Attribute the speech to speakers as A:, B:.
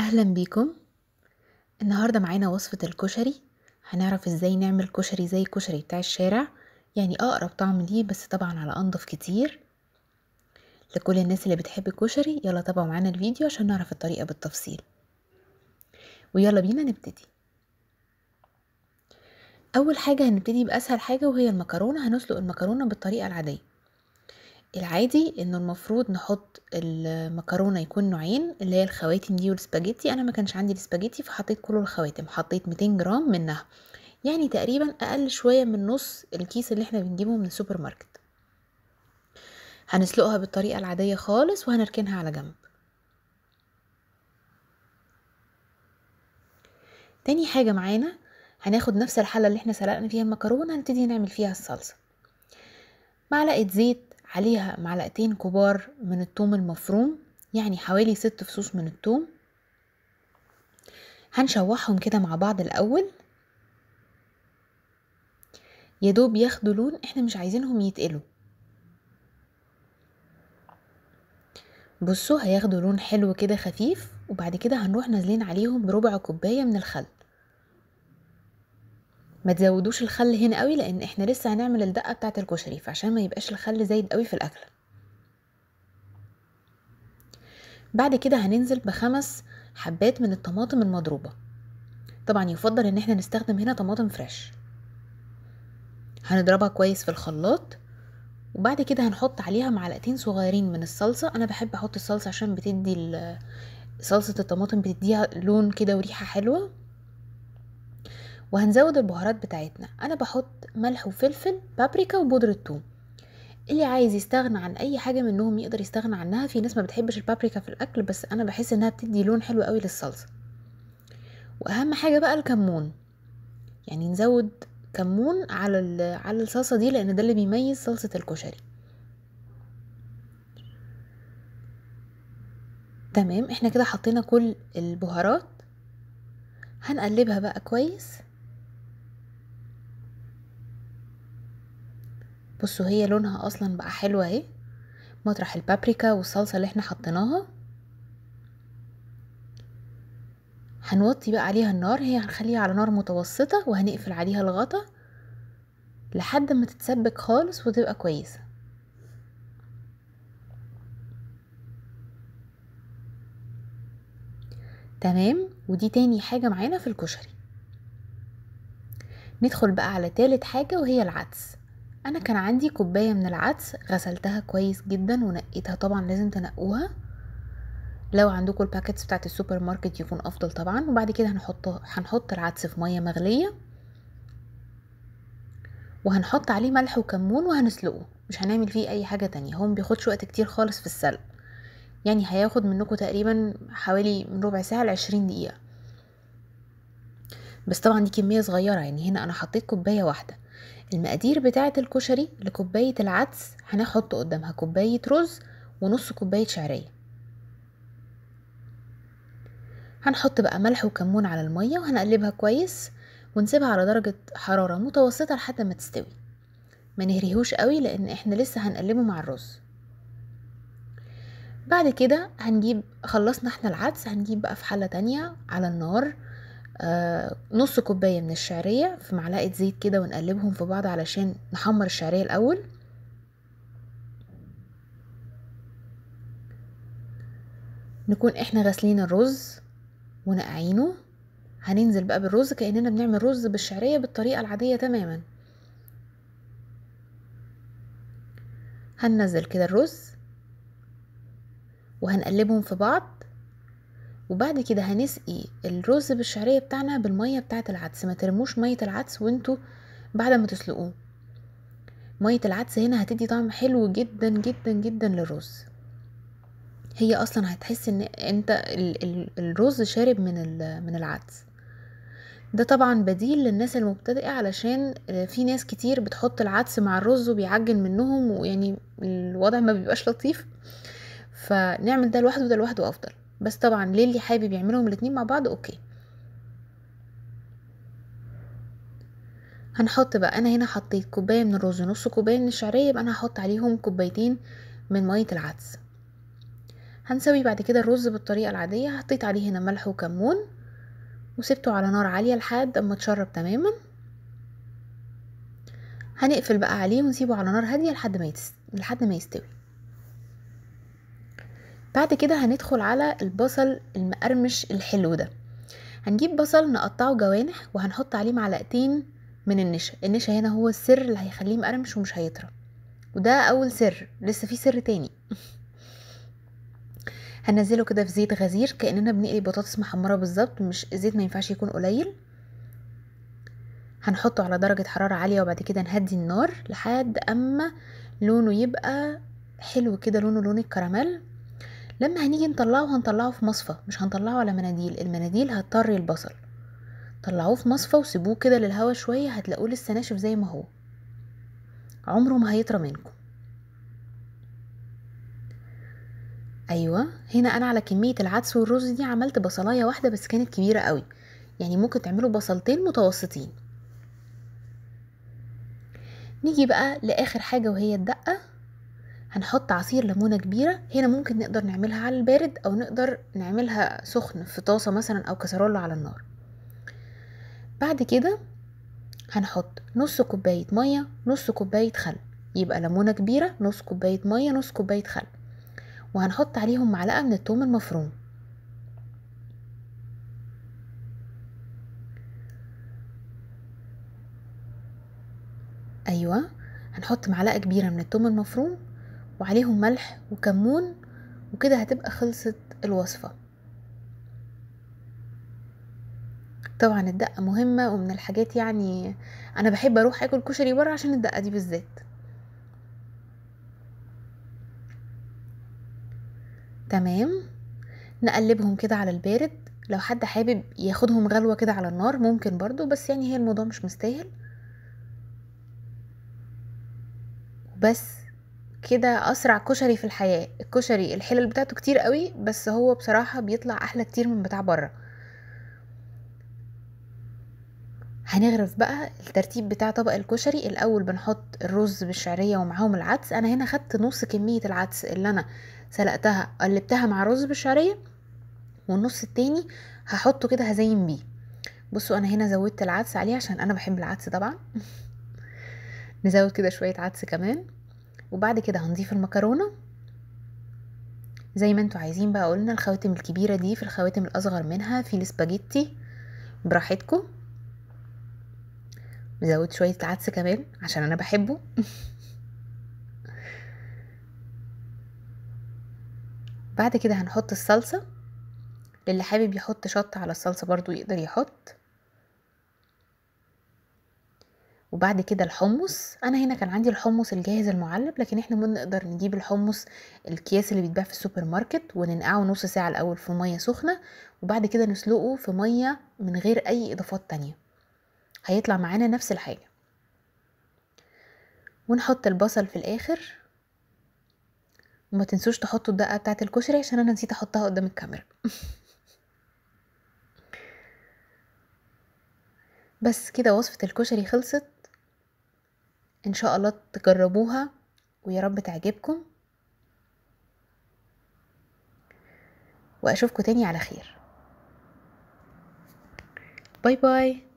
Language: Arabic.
A: اهلا بيكم النهارده معانا وصفه الكشري هنعرف ازاي نعمل كشري زي الكشري بتاع الشارع يعني اقرب طعم ليه بس طبعا على انضف كتير لكل الناس اللي بتحب الكشري يلا تابعوا معانا الفيديو عشان نعرف الطريقه بالتفصيل ويلا بينا نبتدي اول حاجه هنبتدي باسهل حاجه وهي المكرونه هنسلق المكرونه بالطريقه العاديه العادي انه المفروض نحط المكرونه يكون نوعين اللي هي الخواتم دي والسباجيتي انا ما كانش عندي السباجيتي فحطيت كله الخواتم حطيت 200 جرام منها يعني تقريبا اقل شويه من نص الكيس اللي احنا بنجيبه من السوبر ماركت هنسلقها بالطريقه العاديه خالص وهنركنها على جنب تاني حاجه معانا هناخد نفس الحله اللي احنا سلقنا فيها المكرونه هنبتدي نعمل فيها الصلصه معلقه زيت عليها معلقتين كبار من التوم المفروم يعني حوالي ست فصوص من التوم هنشوحهم كده مع بعض الأول يا دوب ياخدوا لون احنا مش عايزينهم يتقلوا بصوا هياخدوا لون حلو كده خفيف وبعد كده هنروح نازلين عليهم بربع كوباية من الخل ما تزودوش الخل هنا قوي لان احنا لسه هنعمل الدقه بتاعه الكشري فعشان ما يبقاش الخل زايد قوي في الاكله بعد كده هننزل بخمس حبات من الطماطم المضروبه طبعا يفضل ان احنا نستخدم هنا طماطم فريش هنضربها كويس في الخلاط وبعد كده هنحط عليها معلقتين صغيرين من الصلصه انا بحب احط الصلصه عشان بتدي صلصه الطماطم بتديها لون كده وريحه حلوه وهنزود البهارات بتاعتنا انا بحط ملح وفلفل بابريكا وبودره ثوم اللي عايز يستغنى عن اي حاجه منهم يقدر يستغنى عنها في ناس ما بتحبش البابريكا في الاكل بس انا بحس انها بتدي لون حلو قوي للصلصه واهم حاجه بقى الكمون يعني نزود كمون على على الصلصه دي لان ده اللي بيميز صلصه الكشري تمام احنا كده حطينا كل البهارات هنقلبها بقى كويس بصوا هي لونها اصلا بقى حلو اهي مطرح البابريكا والصلصه اللي احنا حطيناها هنوطي بقى عليها النار هي هنخليها على نار متوسطه وهنقفل عليها الغطا لحد ما تتسبك خالص وتبقى كويسه تمام ودي تاني حاجه معانا في الكشري ندخل بقى على تالت حاجه وهي العدس انا كان عندي كوبايه من العدس غسلتها كويس جدا ونقيتها طبعا لازم تنقوها لو عندكم الباكيتس بتاعت السوبر ماركت يكون افضل طبعا وبعد كده هنحط هنحط العدس في ميه مغليه وهنحط عليه ملح وكمون وهنسلقه مش هنعمل فيه اي حاجه تانية هو مبياخدش وقت كتير خالص في السلق يعني هياخد منكم تقريبا حوالي من ربع ساعه لعشرين دقيقه بس طبعا دي كميه صغيره يعني هنا انا حطيت كوبايه واحده المقادير بتاعة الكشري لكوباية العدس هنحط قدامها كوباية رز ونص كوباية شعرية هنحط بقى ملح وكمون على المية وهنقلبها كويس ونسيبها على درجة حرارة متوسطة لحد ما تستوي ما نهريهوش قوي لان احنا لسه هنقلبه مع الرز بعد كده هنجيب خلصنا احنا العدس هنجيب بقى في حلة تانية على النار آه، نص كوباية من الشعرية في معلقة زيت كده ونقلبهم في بعض علشان نحمر الشعرية الأول نكون احنا غسلين الرز ونقعينه هننزل بقى بالرز كأننا بنعمل رز بالشعرية بالطريقة العادية تماما هننزل كده الرز وهنقلبهم في بعض وبعد كده هنسقي الرز بالشعريه بتاعنا بالميه بتاعه العدس ما ترموش ميه العدس وانتوا بعد ما تسلقوه ميه العدس هنا هتدي طعم حلو جدا جدا جدا للرز هي اصلا هتحس ان انت ال ال الرز شارب من من العدس ده طبعا بديل للناس المبتدئه علشان في ناس كتير بتحط العدس مع الرز وبيعجن منهم ويعني الوضع ما بيبقاش لطيف فنعمل ده لوحده وده لوحده افضل بس طبعا ليه اللي حابب يعملهم الاتنين مع بعض اوكي هنحط بقى انا هنا حطيت كوبايه من الرز ونص كوبايه من الشعريه يبقى انا هحط عليهم كوبايتين من ميه العدس هنسوي بعد كده الرز بالطريقه العاديه حطيت عليه هنا ملح وكمون وسبته على نار عاليه لحد اما اتشرب تماما هنقفل بقى عليه ونسيبه على نار هاديه لحد ما يتس... لحد ما يستوي بعد كده هندخل على البصل المقرمش الحلو ده هنجيب بصل نقطعه جوانح وهنحط عليه معلقتين من النشا النشا هنا هو السر اللي هيخليه مقرمش ومش هيطرى وده اول سر لسه في سر تاني هنزله كده في زيت غزير كاننا بنقلي بطاطس محمره بالظبط مش الزيت ما ينفعش يكون قليل هنحطه على درجه حراره عاليه وبعد كده نهدي النار لحد اما لونه يبقى حلو كده لونه لون الكراميل لما هنيجي نطلعه هنطلعه في مصفى مش هنطلعه على مناديل المناديل هتطري البصل طلعوه في مصفى وسيبوه كده للهوا شوية هتلاقوه لسه ناشف زي ما هو عمره ما هيطرى منكم ايوه هنا انا على كميه العدس والرز دي عملت بصلايه واحده بس كانت كبيره قوي يعني ممكن تعملوا بصلتين متوسطين نيجي بقى لاخر حاجه وهي الدقه هنحط عصير ليمونه كبيره هنا ممكن نقدر نعملها على البارد او نقدر نعملها سخن في طاسه مثلا او كسرولة على النار بعد كده هنحط نص كوبايه ميه نص كوبايه خل يبقى ليمونه كبيره نص كوبايه ميه نص كوبايه خل وهنحط عليهم معلقه من الثوم المفروم ايوه هنحط معلقه كبيره من الثوم المفروم وعليهم ملح وكمون وكده هتبقى خلصت الوصفة طبعا الدقة مهمة ومن الحاجات يعني انا بحب اروح اكل كشري بره عشان الدقة دي بالذات تمام نقلبهم كده على البارد لو حد حابب ياخدهم غلوة كده على النار ممكن برضو بس يعني هي الموضوع مش مستاهل بس كده اسرع كشري في الحياه الكشري الحلل بتاعته كتير قوي بس هو بصراحه بيطلع احلى كتير من بتاع بره هنغرف بقى الترتيب بتاع طبق الكشري الاول بنحط الرز بالشعريه ومعاهم العدس انا هنا خدت نص كميه العدس اللي انا سلقتها قلبتها مع الرز بالشعريه والنص التاني هحطه كده هزين بيه بصوا انا هنا زودت العدس عليه عشان انا بحب العدس طبعا نزود كده شويه عدس كمان وبعد كده هنضيف المكرونة زي ما انتوا عايزين بقى قلنا الخواتم الكبيرة دي في الخواتم الأصغر منها في السباجيتي براحتكم مزود شوية العدس كمان عشان أنا بحبه بعد كده هنحط الصلصة للي حابب يحط شطة على الصلصة برضو يقدر يحط وبعد كده الحمص انا هنا كان عندي الحمص الجاهز المعلب لكن احنا بنقدر نجيب الحمص الكياس اللي بيتباع في السوبر ماركت وننقعه نص ساعه الاول في ميه سخنه وبعد كده نسلقه في ميه من غير اي اضافات تانية هيطلع معانا نفس الحاجه ونحط البصل في الاخر وما تنسوش تحطوا الدقه بتاعه الكشري عشان انا نسيت احطها قدام الكاميرا بس كده وصفة الكشري خلصت ان شاء الله تجربوها ويا رب تعجبكم واشوفكم تاني على خير باي باي